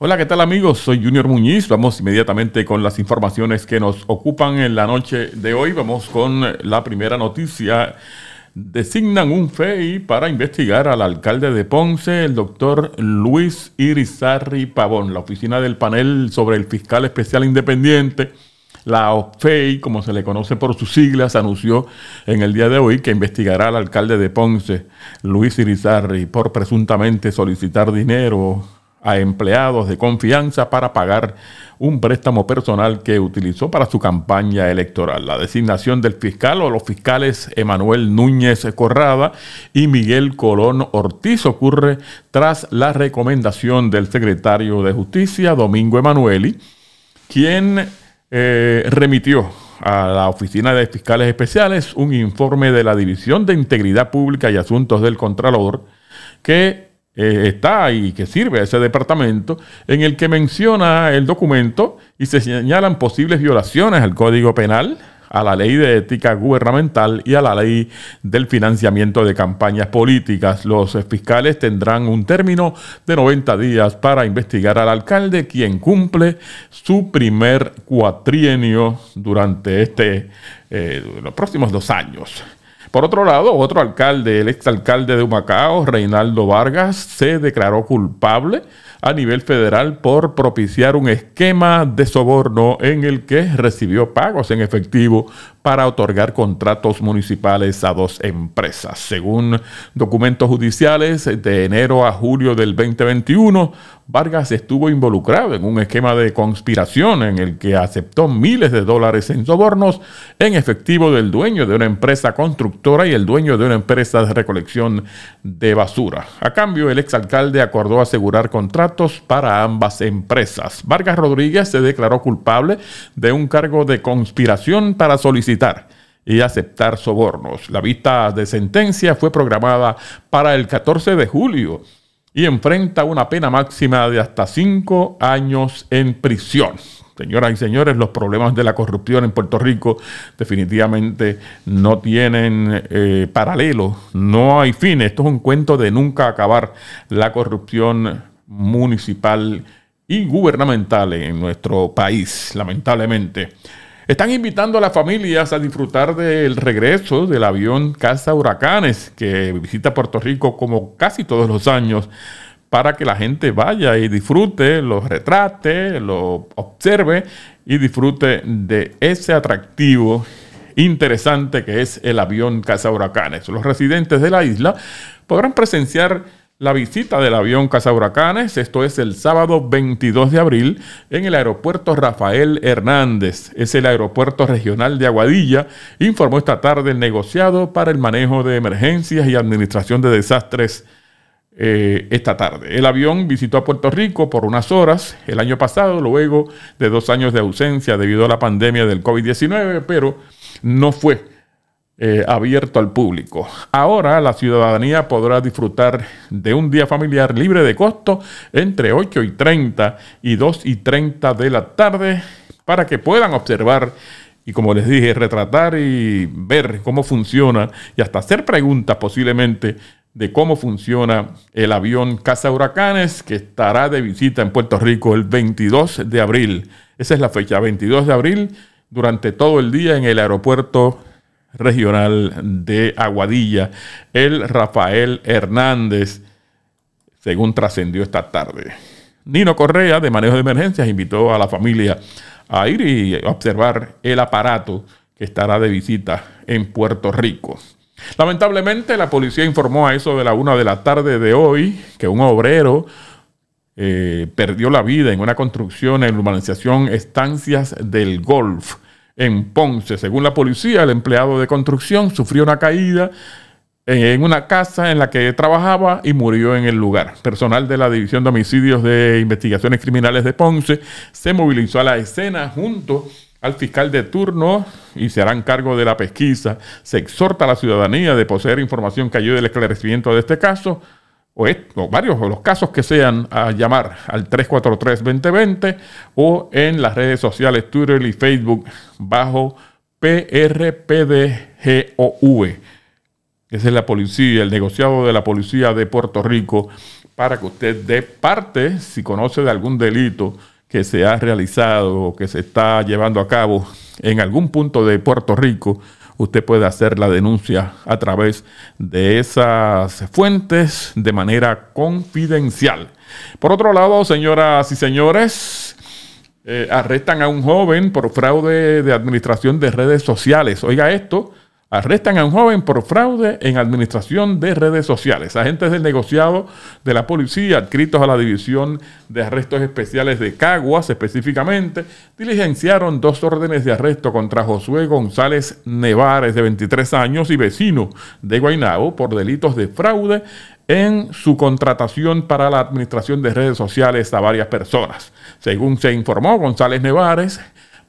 Hola, ¿qué tal amigos? Soy Junior Muñiz. Vamos inmediatamente con las informaciones que nos ocupan en la noche de hoy. Vamos con la primera noticia. Designan un FEI para investigar al alcalde de Ponce, el doctor Luis Irizarri Pavón. La oficina del panel sobre el fiscal especial independiente, la FEI, como se le conoce por sus siglas, anunció en el día de hoy que investigará al alcalde de Ponce, Luis Irizarri, por presuntamente solicitar dinero a empleados de confianza para pagar un préstamo personal que utilizó para su campaña electoral. La designación del fiscal o los fiscales Emanuel Núñez Corrada y Miguel Colón Ortiz ocurre tras la recomendación del secretario de Justicia, Domingo Emanueli, quien eh, remitió a la Oficina de Fiscales Especiales un informe de la División de Integridad Pública y Asuntos del Contralor que eh, está y que sirve ese departamento, en el que menciona el documento y se señalan posibles violaciones al Código Penal, a la ley de ética gubernamental y a la ley del financiamiento de campañas políticas. Los fiscales tendrán un término de 90 días para investigar al alcalde, quien cumple su primer cuatrienio durante este, eh, los próximos dos años. Por otro lado, otro alcalde, el exalcalde de Humacao, Reinaldo Vargas, se declaró culpable a nivel federal por propiciar un esquema de soborno en el que recibió pagos en efectivo para otorgar contratos municipales a dos empresas. Según documentos judiciales, de enero a julio del 2021, Vargas estuvo involucrado en un esquema de conspiración en el que aceptó miles de dólares en sobornos en efectivo del dueño de una empresa constructora y el dueño de una empresa de recolección de basura. A cambio, el exalcalde acordó asegurar contratos para ambas empresas. Vargas Rodríguez se declaró culpable de un cargo de conspiración para solicitar y aceptar sobornos. La vista de sentencia fue programada para el 14 de julio y enfrenta una pena máxima de hasta cinco años en prisión. Señoras y señores, los problemas de la corrupción en Puerto Rico definitivamente no tienen eh, paralelo, no hay fin. Esto es un cuento de nunca acabar la corrupción municipal y gubernamental en nuestro país, lamentablemente. Están invitando a las familias a disfrutar del regreso del avión Casa Huracanes, que visita Puerto Rico como casi todos los años, para que la gente vaya y disfrute, lo retrate, lo observe y disfrute de ese atractivo interesante que es el avión Casa Huracanes. Los residentes de la isla podrán presenciar la visita del avión Casa Huracanes, Esto es el sábado 22 de abril en el aeropuerto Rafael Hernández. Es el aeropuerto regional de Aguadilla. Informó esta tarde el negociado para el manejo de emergencias y administración de desastres. Eh, esta tarde. El avión visitó a Puerto Rico por unas horas el año pasado, luego de dos años de ausencia debido a la pandemia del COVID-19, pero no fue eh, abierto al público. Ahora la ciudadanía podrá disfrutar de un día familiar libre de costo entre 8 y 30 y 2 y 30 de la tarde para que puedan observar y como les dije, retratar y ver cómo funciona y hasta hacer preguntas posiblemente de cómo funciona el avión Casa Huracanes que estará de visita en Puerto Rico el 22 de abril. Esa es la fecha, 22 de abril, durante todo el día en el aeropuerto regional de Aguadilla, el Rafael Hernández, según trascendió esta tarde. Nino Correa, de Manejo de Emergencias, invitó a la familia a ir y observar el aparato que estará de visita en Puerto Rico. Lamentablemente, la policía informó a eso de la una de la tarde de hoy que un obrero eh, perdió la vida en una construcción en la urbanización Estancias del Golf en Ponce. Según la policía, el empleado de construcción sufrió una caída en una casa en la que trabajaba y murió en el lugar. Personal de la División de Homicidios de Investigaciones Criminales de Ponce se movilizó a la escena junto al fiscal de turno y se harán cargo de la pesquisa. Se exhorta a la ciudadanía de poseer información que ayude al esclarecimiento de este caso o, varios o los casos que sean a llamar al 343-2020 o en las redes sociales Twitter y Facebook bajo PRPDGOV. E. Esa es la policía, el negociado de la policía de Puerto Rico para que usted dé parte si conoce de algún delito que se ha realizado o que se está llevando a cabo en algún punto de Puerto Rico usted puede hacer la denuncia a través de esas fuentes de manera confidencial. Por otro lado, señoras y señores, eh, arrestan a un joven por fraude de administración de redes sociales. Oiga esto, Arrestan a un joven por fraude en administración de redes sociales. Agentes del negociado de la policía adscritos a la División de Arrestos Especiales de Caguas específicamente diligenciaron dos órdenes de arresto contra Josué González Nevares de 23 años y vecino de Guaynabo por delitos de fraude en su contratación para la administración de redes sociales a varias personas. Según se informó, González Nevares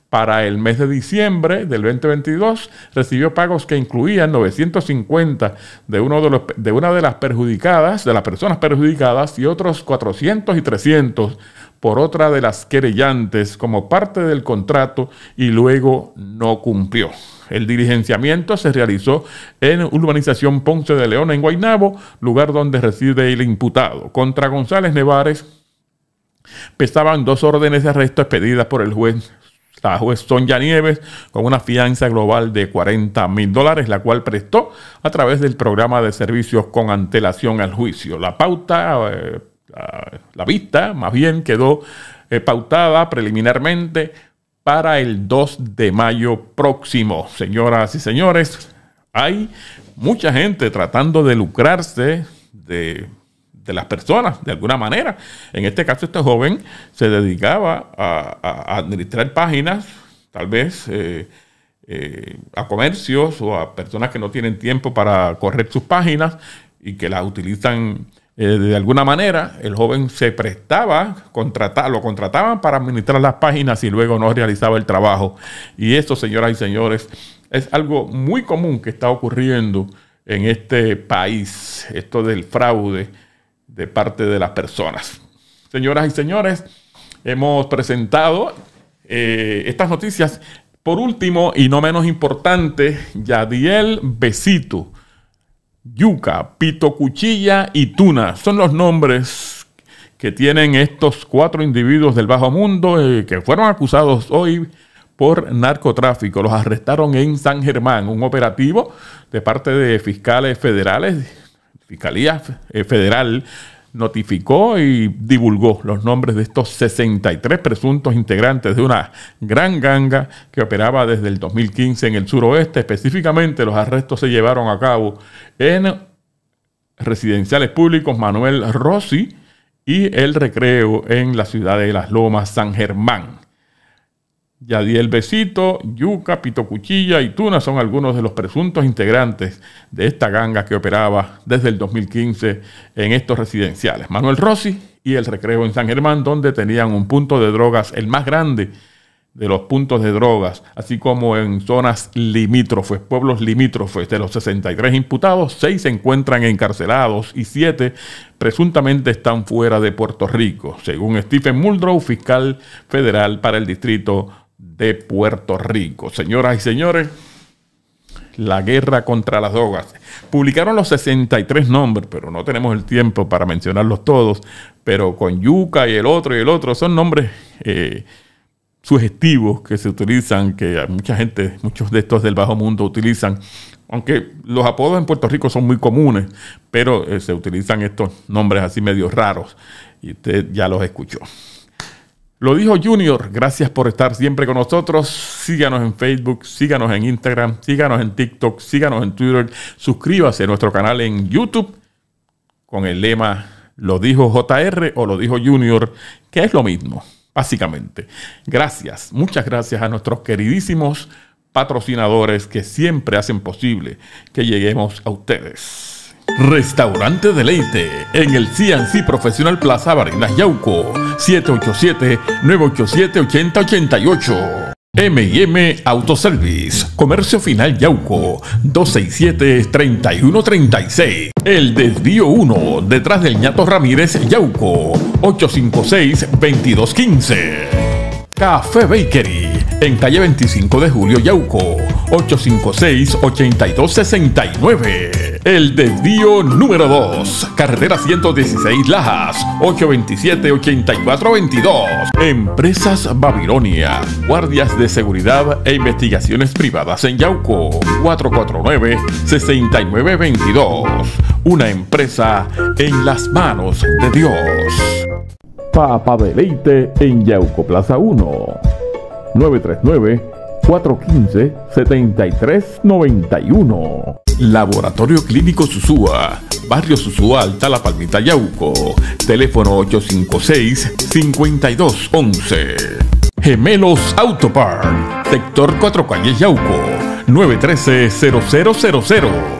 para el mes de diciembre del 2022 recibió pagos que incluían 950 de, uno de, una de las perjudicadas, de las personas perjudicadas, y otros 400 y 300 por otra de las querellantes como parte del contrato y luego no cumplió. El diligenciamiento se realizó en urbanización Ponce de León en Guaynabo, lugar donde reside el imputado. Contra González Nevares pesaban dos órdenes de arresto expedidas por el juez la juez Sonia Nieves con una fianza global de 40 mil dólares, la cual prestó a través del programa de servicios con antelación al juicio. La pauta, eh, ah, la, vista más bien quedó eh, pautada preliminarmente para el 2 de mayo próximo. Señoras y señores, hay mucha gente tratando de lucrarse de de las personas, de alguna manera. En este caso, este joven se dedicaba a, administrar páginas, tal vez eh, eh, a comercios o a personas que no tienen tiempo para correr sus páginas y que las utilizan eh, de alguna manera. El joven se prestaba, lo contrataban para administrar las páginas y luego no realizaba el trabajo. Y esto, señoras y señores, es algo muy común que está ocurriendo en este país, esto del fraude de parte de las personas. Señoras y señores, hemos presentado eh, estas noticias. Por último y no menos importante, Yadiel Besito, Yuca, Pito Cuchilla y Tuna son los nombres que tienen estos cuatro individuos del Bajo Mundo eh, que fueron acusados hoy por narcotráfico. Los arrestaron en San Germán, un operativo de parte de fiscales federales Fiscalía eh, Federal notificó y divulgó los nombres de estos 63 presuntos integrantes de una gran ganga que operaba desde el 2015 en el suroeste. Específicamente los arrestos se llevaron a cabo en residenciales públicos Manuel Rossi y el recreo en la ciudad de Las Lomas, San Germán. Yadiel Besito, Yuca, Pito Cuchilla y Tuna son algunos de los presuntos integrantes de esta ganga que operaba desde el 2015 en estos residenciales. Manuel Rossi y el Recreo en San Germán, donde tenían un punto de drogas, el más grande de los puntos de drogas, así como en zonas limítrofes, pueblos limítrofes. De los 63 imputados, 6 se encuentran encarcelados y 7 presuntamente están fuera de Puerto Rico, según Stephen Muldrow, fiscal federal para el Distrito de Puerto Rico. Señoras y señores, la guerra contra las drogas. Publicaron los 63 nombres, pero no tenemos el tiempo para mencionarlos todos, pero con Yuca y el otro y el otro, son nombres eh, sugestivos que se utilizan, que mucha gente, muchos de estos del bajo mundo utilizan, aunque los apodos en Puerto Rico son muy comunes, pero eh, se utilizan estos nombres así medio raros y usted ya los escuchó. Lo dijo Junior, gracias por estar siempre con nosotros. Síganos en Facebook, síganos en Instagram, síganos en TikTok, síganos en Twitter. Suscríbase a nuestro canal en YouTube con el lema Lo dijo JR o Lo dijo Junior, que es lo mismo, básicamente. Gracias, muchas gracias a nuestros queridísimos patrocinadores que siempre hacen posible que lleguemos a ustedes. Restaurante Deleite en el CNC Profesional Plaza Barinas Yauco 787-987-8088. MM Autoservice, Comercio Final Yauco 267-3136. El Desvío 1, detrás del ñato Ramírez Yauco 856-2215. Café Bakery en calle 25 de Julio Yauco, 856-8269. El desvío número 2, carretera 116 Lajas, 827-8422. Empresas Babilonia, guardias de seguridad e investigaciones privadas en Yauco, 449-6922. Una empresa en las manos de Dios. Papa Deleite en Yauco Plaza 1 939-415-7391. Laboratorio Clínico Susúa, Barrio Susúa Alta, La Palmita, Yauco. Teléfono 856-5211. Gemelos Autopark, sector 4 Calle Yauco, 913-0000.